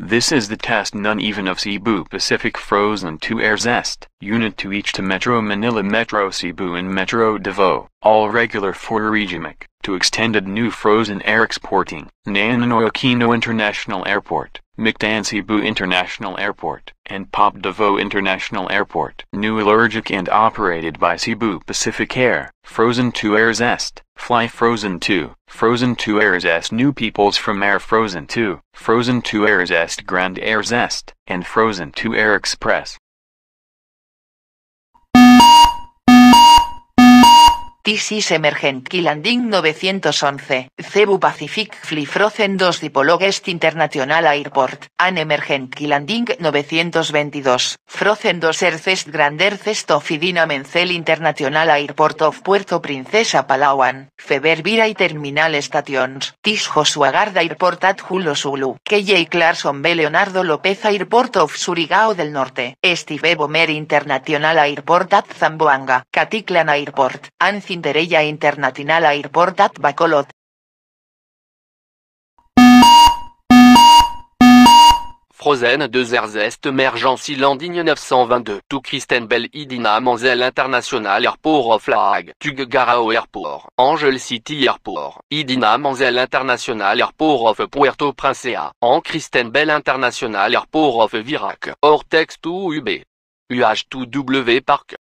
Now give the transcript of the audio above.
This is the test none even of Cebu Pacific frozen 2 air zest. Unit to each to Metro Manila Metro Cebu and Metro Davao, all regular for regimic to extended new frozen air exporting, Nananoa Kino International Airport, McDan Cebu International Airport, and Popdevo International Airport. New allergic and operated by Cebu Pacific Air, Frozen Two Air Zest, Fly Frozen 2, Frozen Two Air Zest New Peoples from Air Frozen 2, Frozen Two Air Zest Grand Air Zest, and Frozen Two Air Express. This is Emergent Landing 911, Cebu Pacific Fly Frozen 2 Guest International Airport, An Emergent Landing 922, Frozen 2 erces Grand Cesto of Mencel International Airport of Puerto Princesa Palawan, Vira y Terminal Stations, Tis Joshua Airport at Hulo Sulu, KJ Clarkson B. Leonardo López Airport of Surigao del Norte, Steve Bomer International Airport at Zamboanga, Caticlan Airport, Ancin. Cinderella International Airport at Bacolod. Frozen 2 Erzest Mergency Landing 922 To Christenbel Bell Idina Manzel International Airport of La Hague Tuggarao Airport Angel City Airport Idina Manzel International Airport of Puerto Princesa, En christenbel International Airport of Virac Ortex to UB UH to W Park